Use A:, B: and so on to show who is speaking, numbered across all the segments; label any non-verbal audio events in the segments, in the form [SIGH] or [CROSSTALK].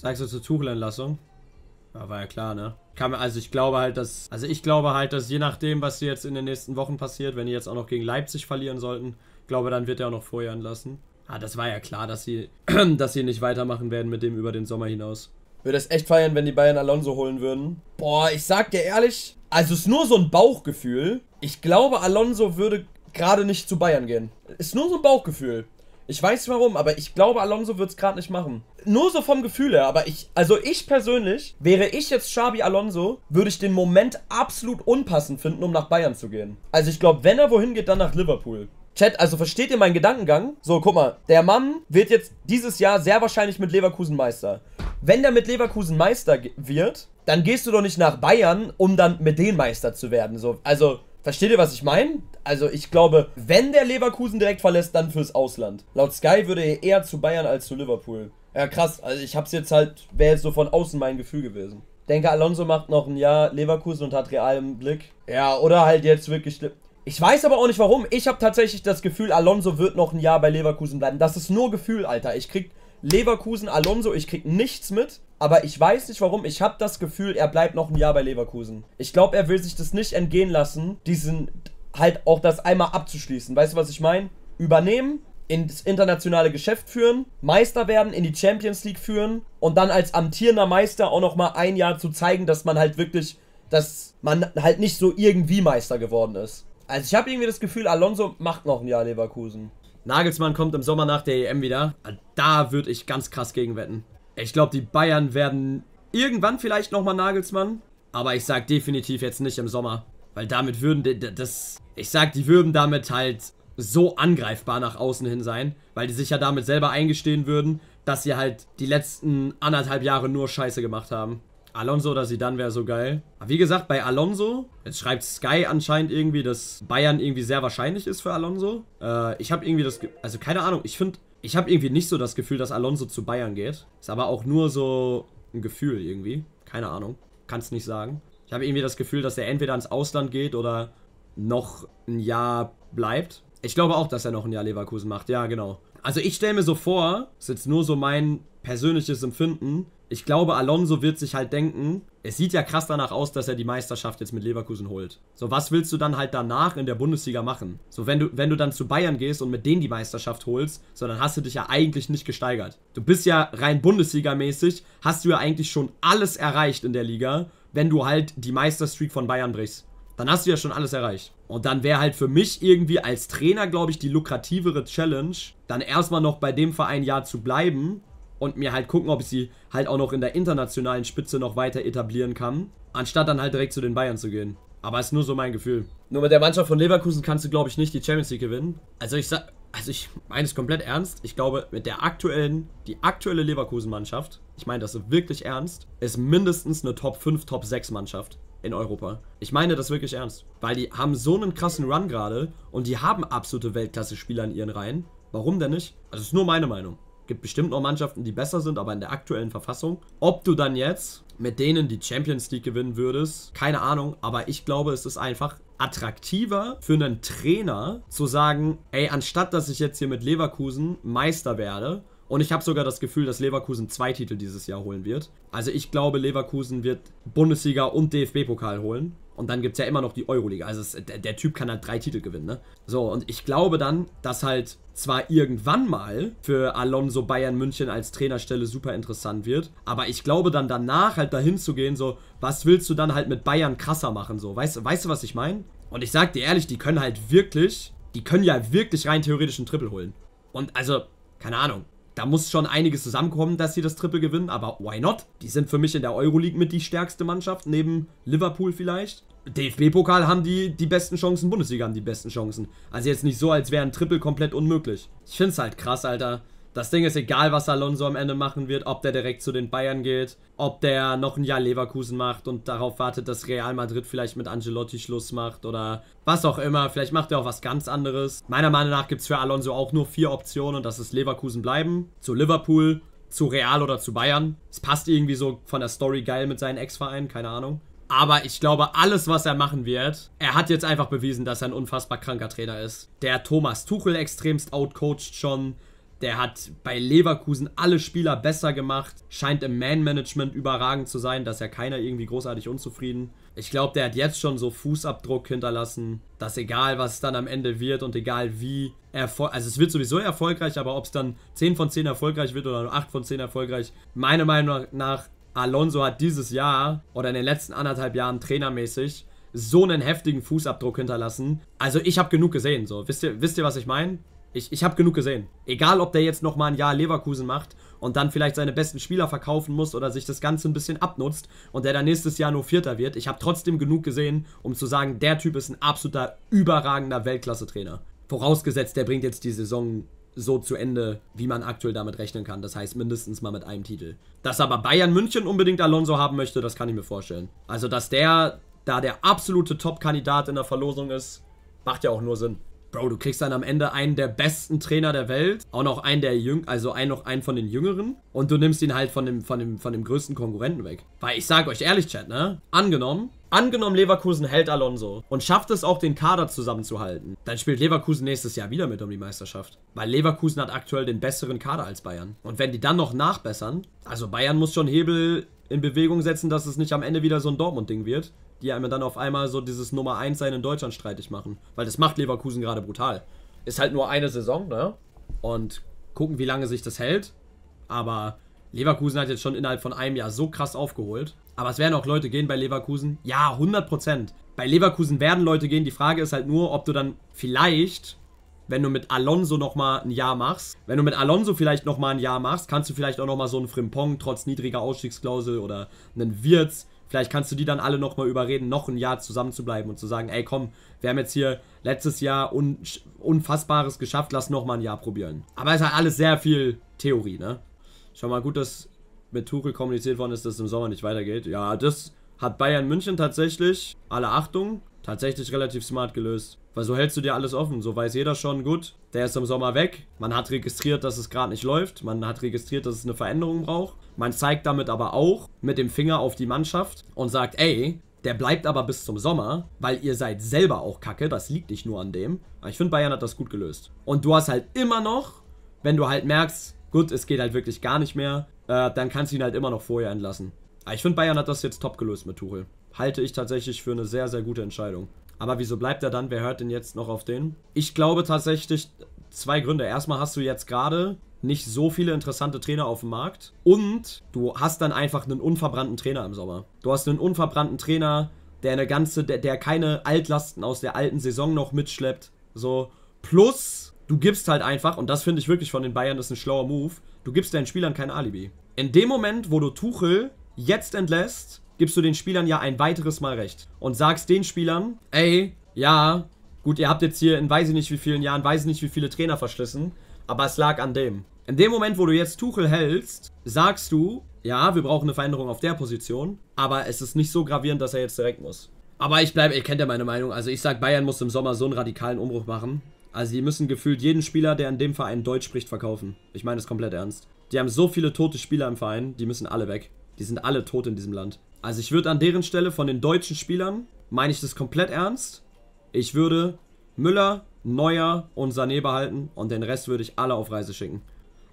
A: Sagst du zur Tuchel-Entlassung? Ja, war ja klar, ne? also ich glaube halt, dass. Also ich glaube halt, dass je nachdem, was jetzt in den nächsten Wochen passiert, wenn die jetzt auch noch gegen Leipzig verlieren sollten, glaube dann wird er auch noch vorher entlassen. Ah, das war ja klar, dass sie, [CLEARS THROAT] dass sie nicht weitermachen werden mit dem über den Sommer hinaus. Würde es echt feiern, wenn die Bayern Alonso holen würden. Boah, ich sag dir ehrlich, also es ist nur so ein Bauchgefühl. Ich glaube, Alonso würde gerade nicht zu Bayern gehen. Ist nur so ein Bauchgefühl. Ich weiß nicht warum, aber ich glaube, Alonso wird es gerade nicht machen. Nur so vom Gefühl her, aber ich, also ich persönlich, wäre ich jetzt Xabi Alonso, würde ich den Moment absolut unpassend finden, um nach Bayern zu gehen. Also ich glaube, wenn er wohin geht, dann nach Liverpool. Chat, also versteht ihr meinen Gedankengang? So, guck mal, der Mann wird jetzt dieses Jahr sehr wahrscheinlich mit Leverkusen Meister. Wenn der mit Leverkusen Meister wird, dann gehst du doch nicht nach Bayern, um dann mit denen Meister zu werden. So, also, versteht ihr, was ich meine? also ich glaube, wenn der Leverkusen direkt verlässt, dann fürs Ausland. Laut Sky würde er eher zu Bayern als zu Liverpool. Ja, krass. Also ich hab's jetzt halt, wäre jetzt so von außen mein Gefühl gewesen. Denke, Alonso macht noch ein Jahr Leverkusen und hat Real im Blick. Ja, oder halt jetzt wirklich... Ich weiß aber auch nicht warum. Ich habe tatsächlich das Gefühl, Alonso wird noch ein Jahr bei Leverkusen bleiben. Das ist nur Gefühl, Alter. Ich krieg Leverkusen, Alonso, ich krieg nichts mit. Aber ich weiß nicht warum, ich habe das Gefühl, er bleibt noch ein Jahr bei Leverkusen. Ich glaube, er will sich das nicht entgehen lassen, diesen halt auch das einmal abzuschließen. Weißt du, was ich meine? Übernehmen, ins internationale Geschäft führen, Meister werden, in die Champions League führen und dann als amtierender Meister auch nochmal ein Jahr zu zeigen, dass man halt wirklich, dass man halt nicht so irgendwie Meister geworden ist. Also ich habe irgendwie das Gefühl, Alonso macht noch ein Jahr Leverkusen. Nagelsmann kommt im Sommer nach der EM wieder. Da würde ich ganz krass gegen wetten. Ich glaube, die Bayern werden irgendwann vielleicht nochmal Nagelsmann, aber ich sage definitiv jetzt nicht im Sommer. Weil damit würden die, das... Ich sag, die würden damit halt so angreifbar nach außen hin sein, weil die sich ja damit selber eingestehen würden, dass sie halt die letzten anderthalb Jahre nur Scheiße gemacht haben. Alonso oder sie dann wäre so geil. Aber wie gesagt, bei Alonso, jetzt schreibt Sky anscheinend irgendwie, dass Bayern irgendwie sehr wahrscheinlich ist für Alonso. Äh, ich habe irgendwie das, also keine Ahnung, ich finde, ich habe irgendwie nicht so das Gefühl, dass Alonso zu Bayern geht. Ist aber auch nur so ein Gefühl irgendwie. Keine Ahnung, kann es nicht sagen. Ich habe irgendwie das Gefühl, dass er entweder ins Ausland geht oder noch ein Jahr bleibt. Ich glaube auch, dass er noch ein Jahr Leverkusen macht. Ja, genau. Also ich stelle mir so vor, das ist jetzt nur so mein persönliches Empfinden. Ich glaube, Alonso wird sich halt denken, es sieht ja krass danach aus, dass er die Meisterschaft jetzt mit Leverkusen holt. So, was willst du dann halt danach in der Bundesliga machen? So, wenn du, wenn du dann zu Bayern gehst und mit denen die Meisterschaft holst, so, dann hast du dich ja eigentlich nicht gesteigert. Du bist ja rein Bundesliga-mäßig, hast du ja eigentlich schon alles erreicht in der Liga wenn du halt die Meisterstreak von Bayern brichst. Dann hast du ja schon alles erreicht. Und dann wäre halt für mich irgendwie als Trainer, glaube ich, die lukrativere Challenge, dann erstmal noch bei dem Verein ja zu bleiben und mir halt gucken, ob ich sie halt auch noch in der internationalen Spitze noch weiter etablieren kann, anstatt dann halt direkt zu den Bayern zu gehen. Aber ist nur so mein Gefühl. Nur mit der Mannschaft von Leverkusen kannst du, glaube ich, nicht die Champions League gewinnen. Also ich sag, also ich meine es komplett ernst. Ich glaube, mit der aktuellen, die aktuelle Leverkusen-Mannschaft ich meine das wirklich ernst, ist mindestens eine Top 5, Top 6 Mannschaft in Europa. Ich meine das wirklich ernst, weil die haben so einen krassen Run gerade und die haben absolute Weltklasse-Spieler in ihren Reihen. Warum denn nicht? Also ist nur meine Meinung. Gibt bestimmt noch Mannschaften, die besser sind, aber in der aktuellen Verfassung. Ob du dann jetzt mit denen die Champions League gewinnen würdest, keine Ahnung, aber ich glaube, es ist einfach attraktiver für einen Trainer zu sagen, ey, anstatt dass ich jetzt hier mit Leverkusen Meister werde, und ich habe sogar das Gefühl, dass Leverkusen zwei Titel dieses Jahr holen wird. Also ich glaube, Leverkusen wird Bundesliga und DFB-Pokal holen. Und dann gibt es ja immer noch die Euroliga. Also es, der, der, Typ kann halt drei Titel gewinnen, ne? So, und ich glaube dann, dass halt zwar irgendwann mal für Alonso Bayern München als Trainerstelle super interessant wird, aber ich glaube dann danach halt dahin zu gehen, so, was willst du dann halt mit Bayern krasser machen, so? Weißt, weißt du, was ich meine? Und ich sag dir ehrlich, die können halt wirklich, die können ja wirklich rein theoretisch einen Triple holen. Und also, keine Ahnung. Da muss schon einiges zusammenkommen, dass sie das Triple gewinnen, aber why not? Die sind für mich in der Euroleague mit die stärkste Mannschaft, neben Liverpool vielleicht. DFB-Pokal haben die die besten Chancen, Bundesliga haben die besten Chancen. Also jetzt nicht so, als wäre ein Triple komplett unmöglich. Ich find's halt krass, Alter. Das Ding ist egal, was Alonso am Ende machen wird, ob der direkt zu den Bayern geht, ob der noch ein Jahr Leverkusen macht und darauf wartet, dass Real Madrid vielleicht mit Angelotti Schluss macht oder was auch immer. Vielleicht macht er auch was ganz anderes. Meiner Meinung nach gibt es für Alonso auch nur vier Optionen und das ist Leverkusen bleiben, zu Liverpool, zu Real oder zu Bayern. Es passt irgendwie so von der Story geil mit seinen Ex-Vereinen, keine Ahnung. Aber ich glaube, alles, was er machen wird, er hat jetzt einfach bewiesen, dass er ein unfassbar kranker Trainer ist. Der Thomas Tuchel extremst outcoacht schon. Der hat bei Leverkusen alle Spieler besser gemacht, scheint im Man-Management überragend zu sein, dass ja keiner irgendwie großartig unzufrieden. Ich glaube, der hat jetzt schon so Fußabdruck hinterlassen, dass egal, was es dann am Ende wird und egal wie, Erfol also es wird sowieso erfolgreich, aber ob es dann 10 von 10 erfolgreich wird oder nur 8 von 10 erfolgreich, meiner Meinung nach, Alonso hat dieses Jahr oder in den letzten anderthalb Jahren trainermäßig so einen heftigen Fußabdruck hinterlassen. Also ich habe genug gesehen, so. Wisst ihr, wisst ihr was ich meine? Ich, ich habe genug gesehen. Egal, ob der jetzt nochmal ein Jahr Leverkusen macht und dann vielleicht seine besten Spieler verkaufen muss oder sich das Ganze ein bisschen abnutzt und der dann nächstes Jahr nur Vierter wird. Ich habe trotzdem genug gesehen, um zu sagen, der Typ ist ein absoluter überragender Weltklasse-Trainer. Vorausgesetzt, der bringt jetzt die Saison so zu Ende, wie man aktuell damit rechnen kann. Das heißt mindestens mal mit einem Titel. Dass aber Bayern München unbedingt Alonso haben möchte, das kann ich mir vorstellen. Also, dass der da der absolute Top-Kandidat in der Verlosung ist, macht ja auch nur Sinn. Bro, du kriegst dann am Ende einen der besten Trainer der Welt, auch noch einen der jüng, also einen noch einen von den jüngeren und du nimmst ihn halt von dem von dem von dem größten Konkurrenten weg. Weil ich sage euch ehrlich, Chat, ne? Angenommen, Angenommen, Leverkusen hält Alonso und schafft es auch, den Kader zusammenzuhalten, dann spielt Leverkusen nächstes Jahr wieder mit um die Meisterschaft. Weil Leverkusen hat aktuell den besseren Kader als Bayern. Und wenn die dann noch nachbessern, also Bayern muss schon Hebel in Bewegung setzen, dass es nicht am Ende wieder so ein Dortmund-Ding wird, die einem dann auf einmal so dieses Nummer 1 sein in Deutschland streitig machen. Weil das macht Leverkusen gerade brutal. Ist halt nur eine Saison, ne? Und gucken, wie lange sich das hält. Aber Leverkusen hat jetzt schon innerhalb von einem Jahr so krass aufgeholt. Aber es werden auch Leute gehen bei Leverkusen. Ja, 100 Bei Leverkusen werden Leute gehen. Die Frage ist halt nur, ob du dann vielleicht, wenn du mit Alonso nochmal ein Jahr machst, wenn du mit Alonso vielleicht nochmal ein Jahr machst, kannst du vielleicht auch nochmal so einen Frimpong trotz niedriger Ausstiegsklausel oder einen Wirtz Vielleicht kannst du die dann alle nochmal überreden, noch ein Jahr zusammenzubleiben und zu sagen, ey komm, wir haben jetzt hier letztes Jahr un Unfassbares geschafft, lass nochmal ein Jahr probieren. Aber es ist halt alles sehr viel Theorie, ne? Schau mal gut, dass mit Tuchel kommuniziert worden ist, dass es im Sommer nicht weitergeht. Ja, das hat Bayern München tatsächlich, alle Achtung, tatsächlich relativ smart gelöst. Weil so hältst du dir alles offen. So weiß jeder schon, gut, der ist im Sommer weg. Man hat registriert, dass es gerade nicht läuft. Man hat registriert, dass es eine Veränderung braucht. Man zeigt damit aber auch mit dem Finger auf die Mannschaft und sagt, ey, der bleibt aber bis zum Sommer, weil ihr seid selber auch kacke. Das liegt nicht nur an dem. Aber ich finde, Bayern hat das gut gelöst. Und du hast halt immer noch, wenn du halt merkst, Gut, es geht halt wirklich gar nicht mehr. Äh, dann kannst du ihn halt immer noch vorher entlassen. Aber ah, ich finde, Bayern hat das jetzt top gelöst mit Tuchel. Halte ich tatsächlich für eine sehr, sehr gute Entscheidung. Aber wieso bleibt er dann? Wer hört denn jetzt noch auf den? Ich glaube tatsächlich zwei Gründe. Erstmal hast du jetzt gerade nicht so viele interessante Trainer auf dem Markt. Und du hast dann einfach einen unverbrannten Trainer im Sommer. Du hast einen unverbrannten Trainer, der eine ganze, der, der keine Altlasten aus der alten Saison noch mitschleppt. So. Plus, Du gibst halt einfach, und das finde ich wirklich von den Bayern, das ist ein schlauer Move, du gibst deinen Spielern kein Alibi. In dem Moment, wo du Tuchel jetzt entlässt, gibst du den Spielern ja ein weiteres Mal recht. Und sagst den Spielern, ey, ja, gut, ihr habt jetzt hier in weiß ich nicht wie vielen Jahren, weiß ich nicht wie viele Trainer verschlissen, aber es lag an dem. In dem Moment, wo du jetzt Tuchel hältst, sagst du, ja, wir brauchen eine Veränderung auf der Position, aber es ist nicht so gravierend, dass er jetzt direkt muss. Aber ich bleibe, ihr kennt ja meine Meinung, also ich sag, Bayern muss im Sommer so einen radikalen Umbruch machen. Also die müssen gefühlt jeden Spieler, der in dem Verein Deutsch spricht, verkaufen. Ich meine das komplett ernst. Die haben so viele tote Spieler im Verein, die müssen alle weg. Die sind alle tot in diesem Land. Also ich würde an deren Stelle von den deutschen Spielern, meine ich das komplett ernst, ich würde Müller, Neuer und Sané behalten und den Rest würde ich alle auf Reise schicken.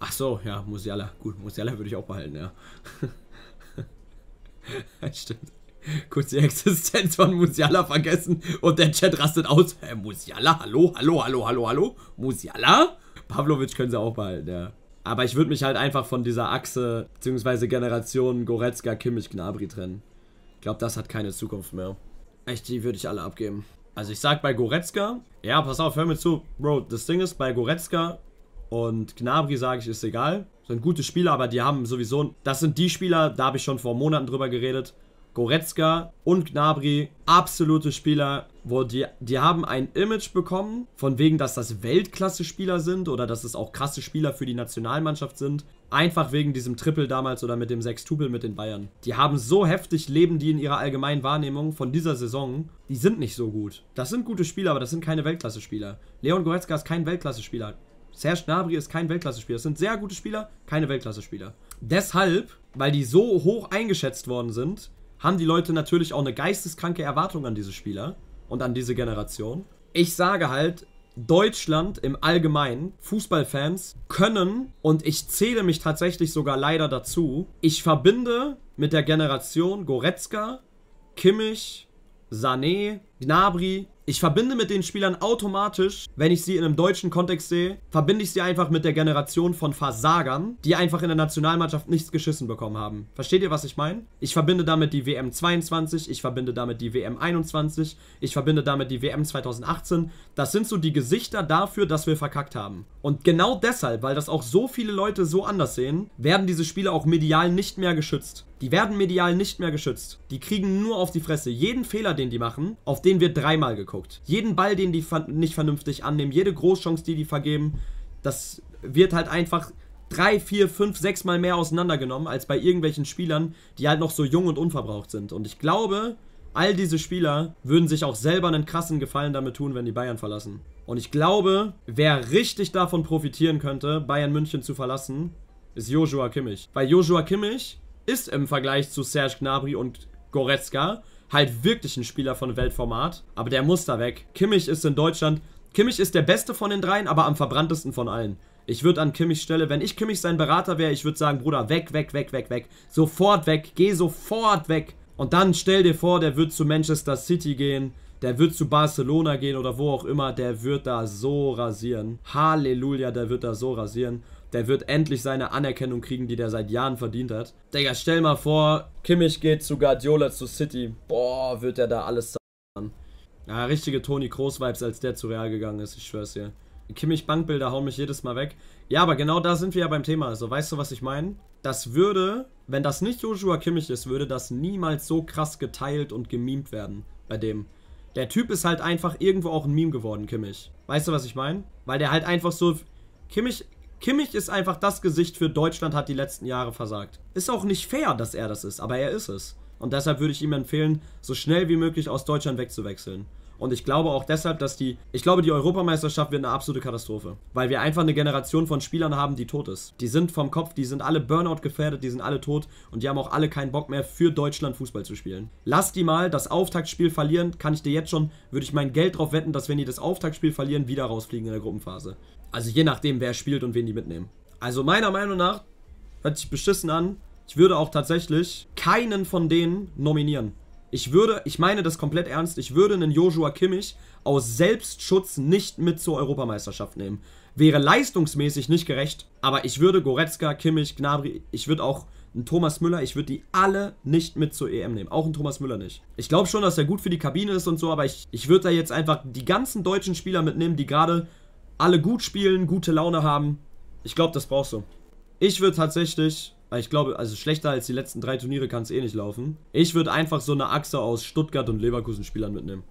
A: Ach so, ja, Musiala. Gut, Musiala würde ich auch behalten, ja. [LAUGHS] Stimmt. [LAUGHS] kurz die Existenz von Musiala vergessen und der Chat rastet aus. Äh, Musiala, hallo, hallo, hallo, hallo, hallo, Musiala? Pavlovic können sie auch behalten, ja. Aber ich würde mich halt einfach von dieser Achse, beziehungsweise Generation Goretzka, Kimmich, Gnabry trennen. Ich glaube, das hat keine Zukunft mehr. Echt, die würde ich alle abgeben. Also ich sag bei Goretzka, ja, pass auf, hör mir zu, Bro, das Ding ist, bei Goretzka und Gnabry sage ich, ist egal. Sind gute Spieler, aber die haben sowieso, das sind die Spieler, da habe ich schon vor Monaten drüber geredet, Goretzka und Gnabry, absolute Spieler, wo die, die haben ein Image bekommen, von wegen, dass das Weltklasse-Spieler sind oder dass es auch krasse Spieler für die Nationalmannschaft sind. Einfach wegen diesem Triple damals oder mit dem Sextupel mit den Bayern. Die haben so heftig, leben die in ihrer allgemeinen Wahrnehmung von dieser Saison. Die sind nicht so gut. Das sind gute Spieler, aber das sind keine Weltklasse-Spieler. Leon Goretzka ist kein Weltklasse-Spieler. Serge Gnabry ist kein Weltklasse-Spieler. Das sind sehr gute Spieler, keine Weltklasse-Spieler. Deshalb, weil die so hoch eingeschätzt worden sind, haben die Leute natürlich auch eine geisteskranke Erwartung an diese Spieler und an diese Generation. Ich sage halt, Deutschland im Allgemeinen, Fußballfans können, und ich zähle mich tatsächlich sogar leider dazu, ich verbinde mit der Generation Goretzka, Kimmich, Sané, Gnabry, ich verbinde mit den Spielern automatisch, wenn ich sie in einem deutschen Kontext sehe, verbinde ich sie einfach mit der Generation von Versagern, die einfach in der Nationalmannschaft nichts geschissen bekommen haben. Versteht ihr, was ich meine? Ich verbinde damit die WM 22, ich verbinde damit die WM 21, ich verbinde damit die WM 2018. Das sind so die Gesichter dafür, dass wir verkackt haben. Und genau deshalb, weil das auch so viele Leute so anders sehen, werden diese Spiele auch medial nicht mehr geschützt. Die werden medial nicht mehr geschützt. Die kriegen nur auf die Fresse jeden Fehler, den die machen, auf den wir dreimal gekommen anguckt. Jeden Ball, den die nicht vernünftig annehmen, jede Großchance, die die vergeben, das wird halt einfach drei, vier, fünf, sechs Mal mehr auseinandergenommen als bei irgendwelchen Spielern, die halt noch so jung und unverbraucht sind. Und ich glaube, all diese Spieler würden sich auch selber einen krassen Gefallen damit tun, wenn die Bayern verlassen. Und ich glaube, wer richtig davon profitieren könnte, Bayern München zu verlassen, ist Joshua Kimmich. Weil Joshua Kimmich ist im Vergleich zu Serge Gnabry und Goretzka halt wirklich ein Spieler von Weltformat. Aber der muss da weg. Kimmich ist in Deutschland. Kimmich ist der beste von den dreien, aber am verbranntesten von allen. Ich würde an Kimmich Stelle, wenn ich Kimmich sein Berater wäre, ich würde sagen, Bruder, weg, weg, weg, weg, weg. Sofort weg. Geh sofort weg. Und dann stell dir vor, der wird zu Manchester City gehen. Der wird zu Barcelona gehen oder wo auch immer. Der wird da so rasieren. Halleluja, der wird da so rasieren der wird endlich seine Anerkennung kriegen, die der seit Jahren verdient hat. Digga, stell mal vor, Kimmich geht zu Guardiola zu City. Boah, wird er da alles zahlen. Ja, richtige Toni Kroos-Vibes, als der zu Real gegangen ist, ich schwör's dir. Kimmich Bankbilder hauen mich jedes Mal weg. Ja, aber genau da sind wir ja beim Thema. Also, weißt du, was ich meine? Das würde, wenn das nicht Joshua Kimmich ist, würde das niemals so krass geteilt und gemimt werden bei dem. Der Typ ist halt einfach irgendwo auch ein Meme geworden, Kimmich. Weißt du, was ich meine? Weil der halt einfach so. Kimmich, Kimmich ist einfach das Gesicht für Deutschland, hat die letzten Jahre versagt. Ist auch nicht fair, dass er das ist, aber er ist es. Und deshalb würde ich ihm empfehlen, so schnell wie möglich aus Deutschland wegzuwechseln. Und ich glaube auch deshalb, dass die, ich glaube, die Europameisterschaft wird eine absolute Katastrophe, weil wir einfach eine Generation von Spielern haben, die tot ist. Die sind vom Kopf, die sind alle Burnout gefährdet, die sind alle tot und die haben auch alle keinen Bock mehr für Deutschland Fußball zu spielen. Lass die mal das Auftaktspiel verlieren, kann ich dir jetzt schon, würde ich mein Geld drauf wetten, dass wenn die das Auftaktspiel verlieren, wieder rausfliegen in der Gruppenphase. Also je nachdem, wer spielt und wen die mitnehmen. Also meiner Meinung nach hört sich beschissen an. Ich würde auch tatsächlich keinen von denen nominieren. Ich würde, ich meine das komplett ernst, ich würde einen Joshua Kimmich aus Selbstschutz nicht mit zur Europameisterschaft nehmen. Wäre leistungsmäßig nicht gerecht, aber ich würde Goretzka, Kimmich, Gnabry, ich würde auch einen Thomas Müller, ich würde die alle nicht mit zur EM nehmen. Auch einen Thomas Müller nicht. Ich glaube schon, dass er gut für die Kabine ist und so, aber ich, ich würde da jetzt einfach die ganzen deutschen Spieler mitnehmen, die gerade alle gut spielen, gute Laune haben. Ich glaube, das brauchst du. Ich würde tatsächlich aber ich glaube, also schlechter als die letzten drei Turniere kann es eh nicht laufen. Ich würde einfach so eine Achse aus Stuttgart und Leverkusen-Spielern mitnehmen.